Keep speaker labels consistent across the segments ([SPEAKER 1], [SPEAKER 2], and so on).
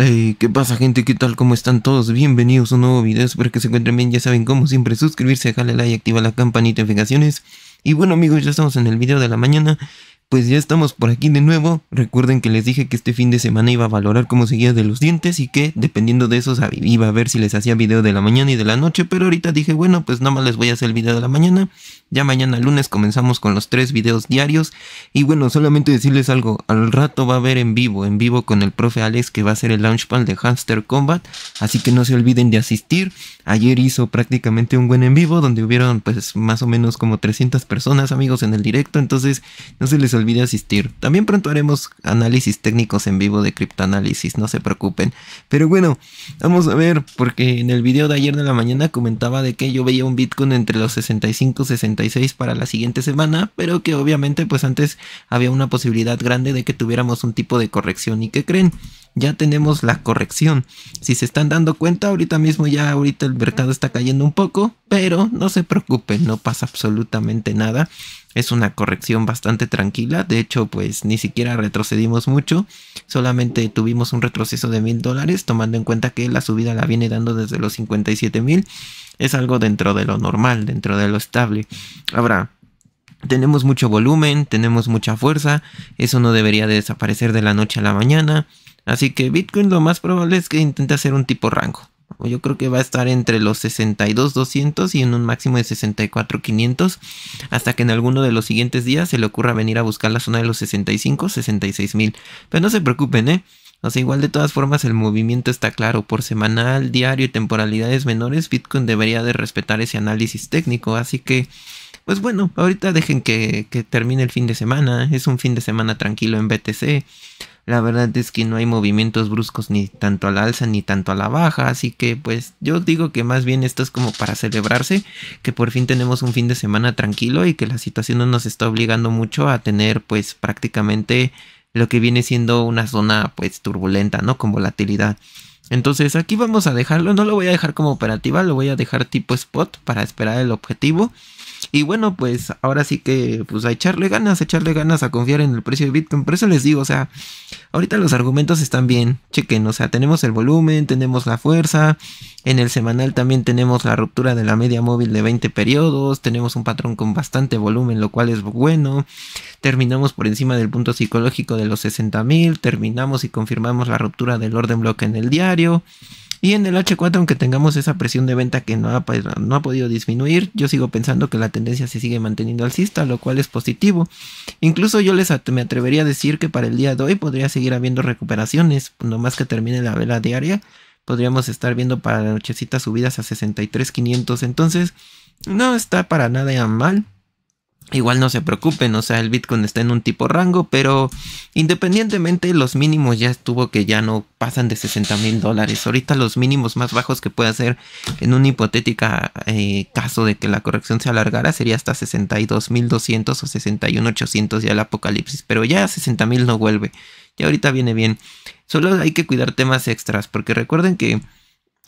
[SPEAKER 1] Hey, ¿qué pasa gente? ¿Qué tal? ¿Cómo están todos? Bienvenidos a un nuevo video, espero que se encuentren bien, ya saben como siempre, suscribirse, dejarle like, activar la campanita de notificaciones. Y bueno amigos, ya estamos en el video de la mañana, pues ya estamos por aquí de nuevo. Recuerden que les dije que este fin de semana iba a valorar cómo seguía de los dientes y que dependiendo de eso iba a ver si les hacía video de la mañana y de la noche. Pero ahorita dije, bueno, pues nada más les voy a hacer el video de la mañana. Ya mañana lunes comenzamos con los tres videos diarios. Y bueno, solamente decirles algo. Al rato va a haber en vivo, en vivo con el profe Alex que va a ser el launchpad de Hamster Combat. Así que no se olviden de asistir. Ayer hizo prácticamente un buen en vivo donde hubieron pues más o menos como 300 personas amigos en el directo. Entonces no se les olvide asistir. También pronto haremos análisis técnicos en vivo de criptoanálisis, no se preocupen. Pero bueno, vamos a ver, porque en el video de ayer de la mañana comentaba de que yo veía un Bitcoin entre los 65 y 66 para la siguiente semana, pero que obviamente pues antes había una posibilidad grande de que tuviéramos un tipo de corrección y que creen, ya tenemos la corrección. Si se están dando cuenta, ahorita mismo ya ahorita el mercado está cayendo un poco, pero no se preocupen, no pasa absolutamente nada. Es una corrección bastante tranquila, de hecho pues ni siquiera retrocedimos mucho, solamente tuvimos un retroceso de mil dólares, tomando en cuenta que la subida la viene dando desde los 57 mil, es algo dentro de lo normal, dentro de lo estable. Ahora, tenemos mucho volumen, tenemos mucha fuerza, eso no debería de desaparecer de la noche a la mañana. Así que Bitcoin lo más probable es que intente hacer un tipo rango. Yo creo que va a estar entre los 62.200 y en un máximo de 64.500 hasta que en alguno de los siguientes días se le ocurra venir a buscar la zona de los 65, 66 Pero no se preocupen, ¿eh? O sea, igual de todas formas el movimiento está claro. Por semanal, diario y temporalidades menores, Bitcoin debería de respetar ese análisis técnico. Así que, pues bueno, ahorita dejen que, que termine el fin de semana. Es un fin de semana tranquilo en BTC. La verdad es que no hay movimientos bruscos ni tanto a la alza ni tanto a la baja, así que pues yo digo que más bien esto es como para celebrarse, que por fin tenemos un fin de semana tranquilo y que la situación no nos está obligando mucho a tener pues prácticamente lo que viene siendo una zona pues turbulenta, ¿no? Con volatilidad. Entonces aquí vamos a dejarlo, no lo voy a dejar como operativa, lo voy a dejar tipo spot para esperar el objetivo. Y bueno, pues ahora sí que pues a echarle ganas, a echarle ganas a confiar en el precio de Bitcoin. Por eso les digo, o sea, ahorita los argumentos están bien. Chequen, o sea, tenemos el volumen, tenemos la fuerza. En el semanal también tenemos la ruptura de la media móvil de 20 periodos. Tenemos un patrón con bastante volumen, lo cual es bueno. Terminamos por encima del punto psicológico de los 60.000. Terminamos y confirmamos la ruptura del orden bloque en el diario. Y en el H4, aunque tengamos esa presión de venta que no ha, no ha podido disminuir, yo sigo pensando que la tendencia se sigue manteniendo alcista, lo cual es positivo. Incluso yo les me atrevería a decir que para el día de hoy podría seguir habiendo recuperaciones, más que termine la vela diaria, podríamos estar viendo para la nochecita subidas a 63.500. Entonces, no está para nada mal. Igual no se preocupen, o sea, el Bitcoin está en un tipo rango, pero independientemente los mínimos ya estuvo que ya no pasan de 60 mil dólares. Ahorita los mínimos más bajos que puede hacer en un hipotética eh, caso de que la corrección se alargara sería hasta 62.200 o 61.800 ya el apocalipsis, pero ya 60 mil no vuelve. Ya ahorita viene bien. Solo hay que cuidar temas extras, porque recuerden que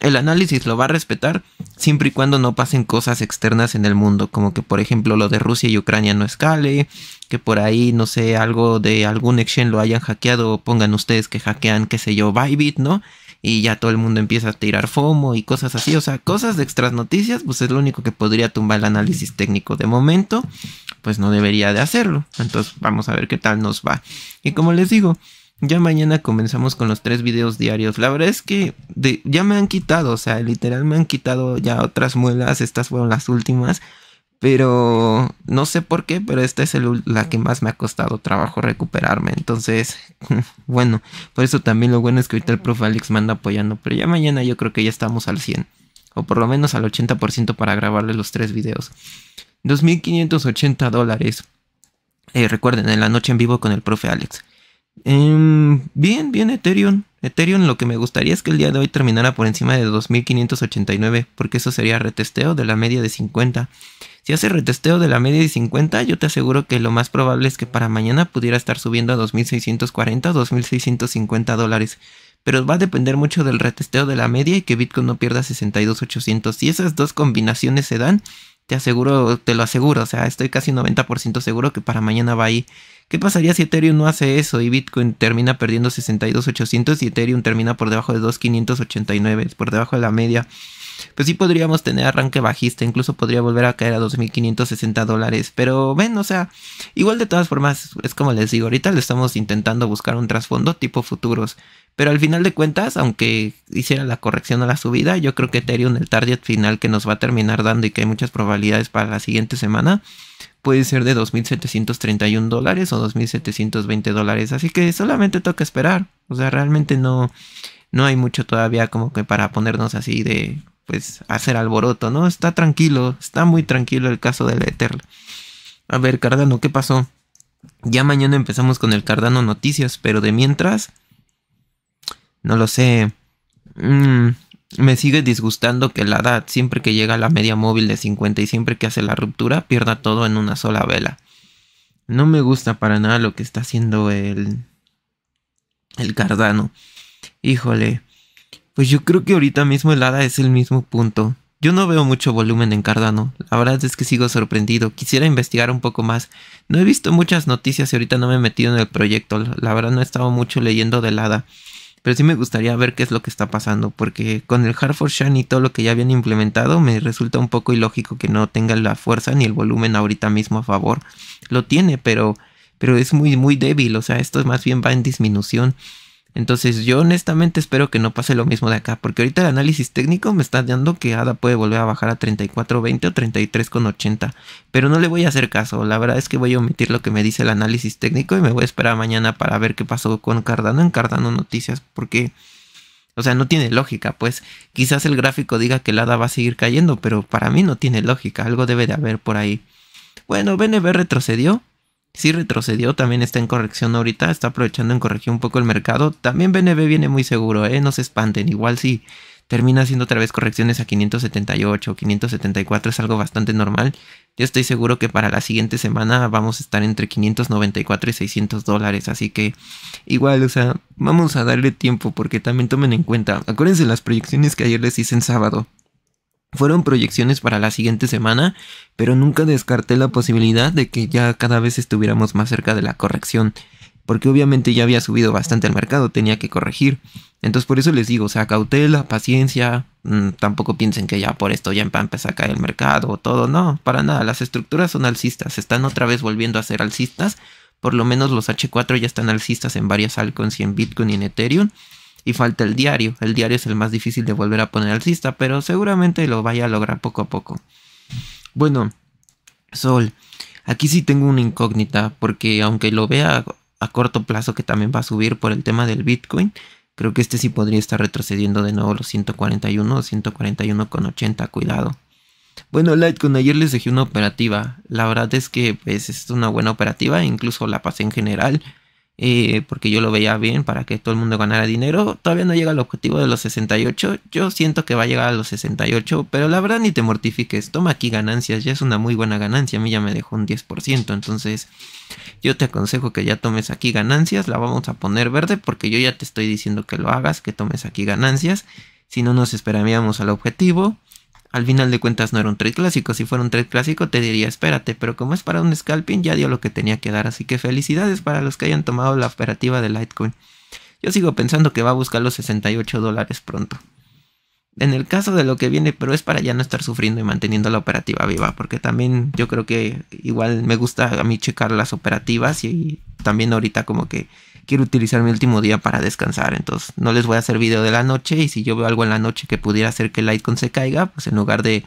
[SPEAKER 1] el análisis lo va a respetar siempre y cuando no pasen cosas externas en el mundo, como que por ejemplo lo de Rusia y Ucrania no escale, que por ahí, no sé, algo de algún exchange lo hayan hackeado, pongan ustedes que hackean, qué sé yo, Bybit, ¿no? Y ya todo el mundo empieza a tirar FOMO y cosas así, o sea, cosas de extras noticias, pues es lo único que podría tumbar el análisis técnico de momento, pues no debería de hacerlo. Entonces vamos a ver qué tal nos va. Y como les digo, ya mañana comenzamos con los tres videos diarios. La verdad es que ya me han quitado, o sea, literal me han quitado ya otras muelas. Estas fueron las últimas. Pero no sé por qué, pero esta es la que más me ha costado trabajo recuperarme. Entonces, bueno, por eso también lo bueno es que ahorita el profe Alex me anda apoyando. Pero ya mañana yo creo que ya estamos al 100. O por lo menos al 80% para grabarle los tres videos. 2.580 dólares. Eh, recuerden, en la noche en vivo con el profe Alex. Em, bien, bien Ethereum. Ethereum lo que me gustaría es que el día de hoy terminara por encima de 2589, porque eso sería retesteo de la media de 50. Si hace retesteo de la media de 50, yo te aseguro que lo más probable es que para mañana pudiera estar subiendo a 2640 o 2650 dólares. Pero va a depender mucho del retesteo de la media y que Bitcoin no pierda 62800. Si esas dos combinaciones se dan, te aseguro, te lo aseguro, o sea, estoy casi 90% seguro que para mañana va ahí. ¿Qué pasaría si Ethereum no hace eso y Bitcoin termina perdiendo 62.800 y Ethereum termina por debajo de 2.589, por debajo de la media? Pues sí podríamos tener arranque bajista, incluso podría volver a caer a 2.560 dólares, pero ven, o sea, igual de todas formas, es como les digo, ahorita le estamos intentando buscar un trasfondo tipo futuros. Pero al final de cuentas, aunque hiciera la corrección a la subida, yo creo que Ethereum, el target final que nos va a terminar dando y que hay muchas probabilidades para la siguiente semana, puede ser de 2.731 dólares o 2.720 dólares. Así que solamente toca esperar. O sea, realmente no, no hay mucho todavía como que para ponernos así de, pues, hacer alboroto, ¿no? Está tranquilo, está muy tranquilo el caso del Ether. A ver, Cardano, ¿qué pasó? Ya mañana empezamos con el Cardano Noticias, pero de mientras no lo sé. Mm, me sigue disgustando que la edad, siempre que llega a la media móvil de 50 y siempre que hace la ruptura, pierda todo en una sola vela. No me gusta para nada lo que está haciendo el. el Cardano. Híjole. Pues yo creo que ahorita mismo el ADA es el mismo punto. Yo no veo mucho volumen en Cardano. La verdad es que sigo sorprendido. Quisiera investigar un poco más. No he visto muchas noticias y ahorita no me he metido en el proyecto. La verdad no he estado mucho leyendo de ADA. Pero sí me gustaría ver qué es lo que está pasando, porque con el Shine y todo lo que ya habían implementado, me resulta un poco ilógico que no tenga la fuerza ni el volumen ahorita mismo a favor. Lo tiene, pero, pero es muy, muy débil, o sea, esto más bien va en disminución. Entonces yo honestamente espero que no pase lo mismo de acá, porque ahorita el análisis técnico me está dando que ADA puede volver a bajar a 34.20 o 33.80, pero no le voy a hacer caso, la verdad es que voy a omitir lo que me dice el análisis técnico y me voy a esperar mañana para ver qué pasó con Cardano en Cardano Noticias, porque, o sea, no tiene lógica, pues quizás el gráfico diga que el ADA va a seguir cayendo, pero para mí no tiene lógica, algo debe de haber por ahí. Bueno, BNB retrocedió, si retrocedió, también está en corrección ahorita, está aprovechando en corregir un poco el mercado. También BNB viene muy seguro, ¿eh? no se espanten, igual si Termina haciendo otra vez correcciones a 578, 574 es algo bastante normal. Yo estoy seguro que para la siguiente semana vamos a estar entre 594 y 600 dólares. Así que igual, o sea, vamos a darle tiempo porque también tomen en cuenta. Acuérdense las proyecciones que ayer les hice en sábado. Fueron proyecciones para la siguiente semana, pero nunca descarté la posibilidad de que ya cada vez estuviéramos más cerca de la corrección, porque obviamente ya había subido bastante el mercado, tenía que corregir. Entonces por eso les digo, o sea, cautela, paciencia, mm, tampoco piensen que ya por esto ya empieza a caer el mercado o todo, no, para nada, las estructuras son alcistas, están otra vez volviendo a ser alcistas, por lo menos los H4 ya están alcistas en varias altcoins y en Bitcoin y en Ethereum y falta el diario. El diario es el más difícil de volver a poner al cista, pero seguramente lo vaya a lograr poco a poco. Bueno, Sol, aquí sí tengo una incógnita, porque aunque lo vea a corto plazo que también va a subir por el tema del Bitcoin, creo que este sí podría estar retrocediendo de nuevo los 141 141,80, cuidado. Bueno, con ayer les dejé una operativa. La verdad es que pues, es una buena operativa, incluso la pasé en general. Eh, porque yo lo veía bien para que todo el mundo ganara dinero. Todavía no llega al objetivo de los 68. Yo siento que va a llegar a los 68, pero la verdad ni te mortifiques. Toma aquí ganancias, ya es una muy buena ganancia. A mí ya me dejó un 10%, entonces yo te aconsejo que ya tomes aquí ganancias. La vamos a poner verde porque yo ya te estoy diciendo que lo hagas, que tomes aquí ganancias. Si no nos esperaríamos al objetivo. Al final de cuentas no era un trade clásico, si fuera un trade clásico te diría espérate, pero como es para un scalping ya dio lo que tenía que dar, así que felicidades para los que hayan tomado la operativa de Litecoin. Yo sigo pensando que va a buscar los 68 dólares pronto. En el caso de lo que viene, pero es para ya no estar sufriendo y manteniendo la operativa viva, porque también yo creo que igual me gusta a mí checar las operativas y también ahorita como que quiero utilizar mi último día para descansar, entonces no les voy a hacer video de la noche y si yo veo algo en la noche que pudiera hacer que el icon se caiga, pues en lugar de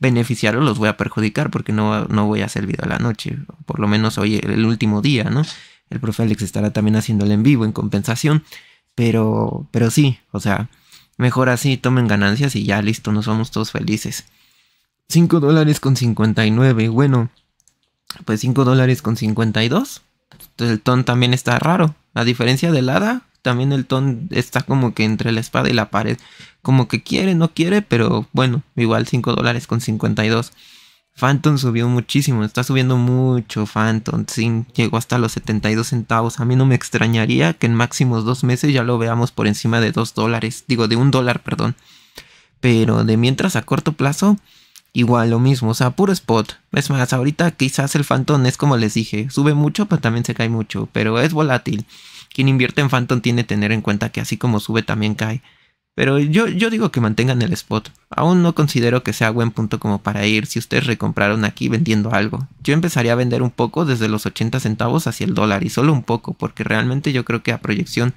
[SPEAKER 1] beneficiarlo los voy a perjudicar porque no, no voy a hacer video de la noche, por lo menos hoy el último día, ¿no? El profe Alex estará también haciéndolo en vivo en compensación, pero, pero sí, o sea, mejor así, tomen ganancias y ya listo, nos vamos todos felices. 5 dólares con 59, bueno, pues 5 dólares con 52. Entonces el ton también está raro. A diferencia del hada, también el ton está como que entre la espada y la pared. Como que quiere, no quiere, pero bueno, igual 5 dólares con 52. Phantom subió muchísimo, está subiendo mucho Phantom, sí, llegó hasta los 72 centavos. A mí no me extrañaría que en máximos dos meses ya lo veamos por encima de 2 dólares, digo de un dólar, perdón. Pero de mientras a corto plazo, Igual lo mismo, o sea, puro spot. Es más, ahorita quizás el Phantom es como les dije, sube mucho, pero también se cae mucho, pero es volátil. Quien invierte en Phantom tiene que tener en cuenta que así como sube también cae. Pero yo, yo digo que mantengan el spot. Aún no considero que sea buen punto como para ir si ustedes recompraron aquí vendiendo algo. Yo empezaría a vender un poco desde los 80 centavos hacia el dólar y solo un poco porque realmente yo creo que a proyección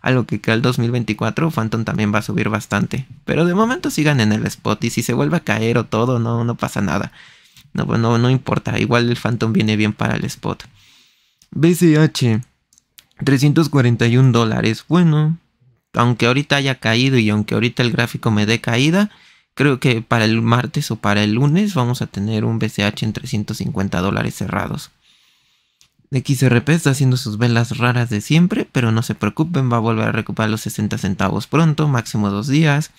[SPEAKER 1] a lo que cae el 2024 Phantom también va a subir bastante. Pero de momento sigan en el spot y si se vuelve a caer o todo no, no pasa nada. No, no, no importa, igual el Phantom viene bien para el spot. BCH, 341 dólares. Bueno, aunque ahorita haya caído y aunque ahorita el gráfico me dé caída, creo que para el martes o para el lunes vamos a tener un BCH en 350 dólares cerrados. XRP está haciendo sus velas raras de siempre, pero no se preocupen, va a volver a recuperar los 60 centavos pronto, máximo dos días.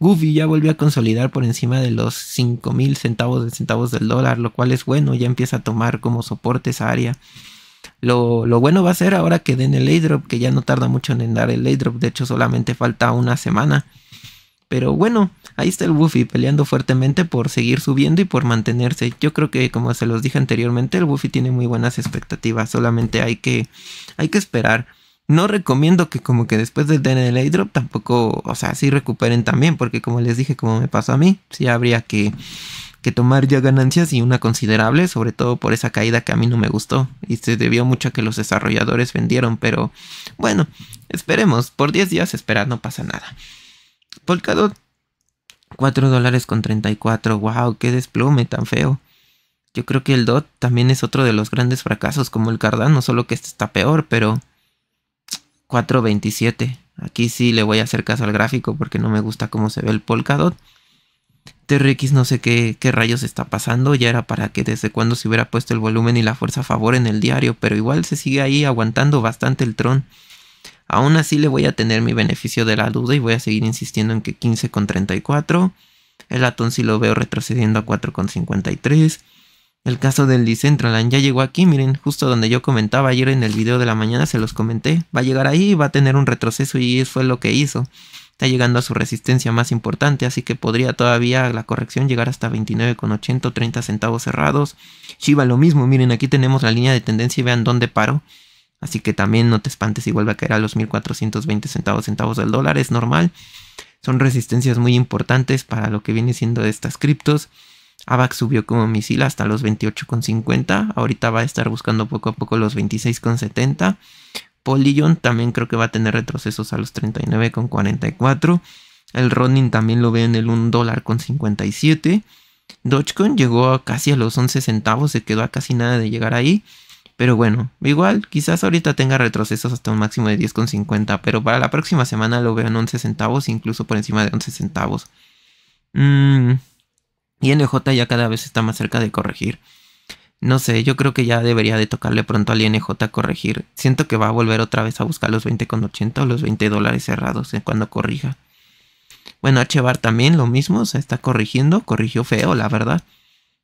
[SPEAKER 1] Goofy ya volvió a consolidar por encima de los 5000 mil centavos de centavos del dólar, lo cual es bueno, ya empieza a tomar como soporte esa área. Lo, bueno va a ser ahora que den el airdrop, que ya no tarda mucho en dar el airdrop, de hecho solamente falta una semana. Pero bueno, ahí está el buffy peleando fuertemente por seguir subiendo y por mantenerse. Yo creo que como se los dije anteriormente, el buffy tiene muy buenas expectativas, solamente hay que, hay que esperar. No recomiendo que como que después de den el airdrop tampoco, o sea, sí recuperen también, porque como les dije, como me pasó a mí, sí habría que que tomar ya ganancias y una considerable, sobre todo por esa caída que a mí no me gustó y se debió mucho a que los desarrolladores vendieron, pero bueno, esperemos, por 10 días esperar no pasa nada. Polkadot, 4 dólares con 34, wow, qué desplome tan feo. Yo creo que el DOT también es otro de los grandes fracasos como el Cardano, solo que este está peor, pero 4.27. Aquí sí le voy a hacer caso al gráfico porque no me gusta cómo se ve el Polkadot. TRX no sé qué, rayos está pasando, ya era para que desde cuando se hubiera puesto el volumen y la fuerza a favor en el diario, pero igual se sigue ahí aguantando bastante el tron. Aún así le voy a tener mi beneficio de la duda y voy a seguir insistiendo en que 15 con 34. El Atón si lo veo retrocediendo a 4 con 53. El caso del Decentraland ya llegó aquí, miren, justo donde yo comentaba ayer en el video de la mañana se los comenté. Va a llegar ahí, va a tener un retroceso y eso fue lo que hizo. Está llegando a su resistencia más importante, así que podría todavía la corrección llegar hasta 29,80 30 centavos cerrados. Shiba lo mismo, miren, aquí tenemos la línea de tendencia y vean dónde paro Así que también no te espantes si vuelve a caer a los 1420 centavos centavos del dólar, es normal. Son resistencias muy importantes para lo que viene siendo de estas criptos. AVAX subió como misil hasta los 28,50. Ahorita va a estar buscando poco a poco los 26,70. Polygon también creo que va a tener retrocesos a los 39,44. El Ronin también lo ve en el 1 dólar con 57. Dogecoin llegó a casi a los 11 centavos, se quedó a casi nada de llegar ahí. Pero bueno, igual quizás ahorita tenga retrocesos hasta un máximo de 10,50, pero para la próxima semana lo veo en 11 centavos, incluso por encima de 11 centavos. Mm. Y NJ ya cada vez está más cerca de corregir. No sé, yo creo que ya debería de tocarle pronto al INJ corregir. Siento que va a volver otra vez a buscar los 20,80 o los 20 dólares cerrados eh, cuando corrija. Bueno, HBAR también lo mismo, se está corrigiendo, corrigió feo, la verdad.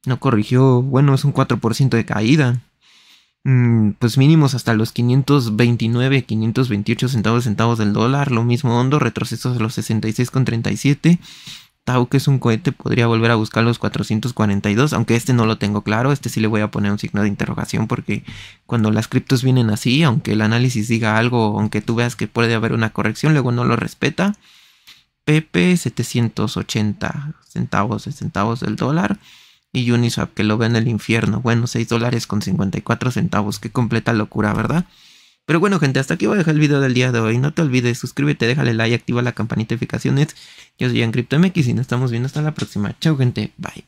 [SPEAKER 1] No corrigió, bueno, es un 4% de caída. Mm, pues mínimos hasta los 529, 528 centavos centavos del dólar. Lo mismo Hondo, retrocesos a los 66,37. Tau, que es un cohete, podría volver a buscar los 442, aunque este no lo tengo claro, este sí le voy a poner un signo de interrogación porque cuando las criptos vienen así, aunque el análisis diga algo, aunque tú veas que puede haber una corrección, luego no lo respeta. Pepe 780 centavos, centavos del dólar. Y Uniswap que lo ve en el infierno. Bueno, 6 dólares con 54 centavos. Qué completa locura, ¿verdad? Pero bueno, gente, hasta aquí voy a dejar el video del día de hoy. No te olvides, suscríbete, déjale like, activa la campanita de notificaciones. Yo soy CryptoMX y nos estamos viendo hasta la próxima. Chao, gente. Bye.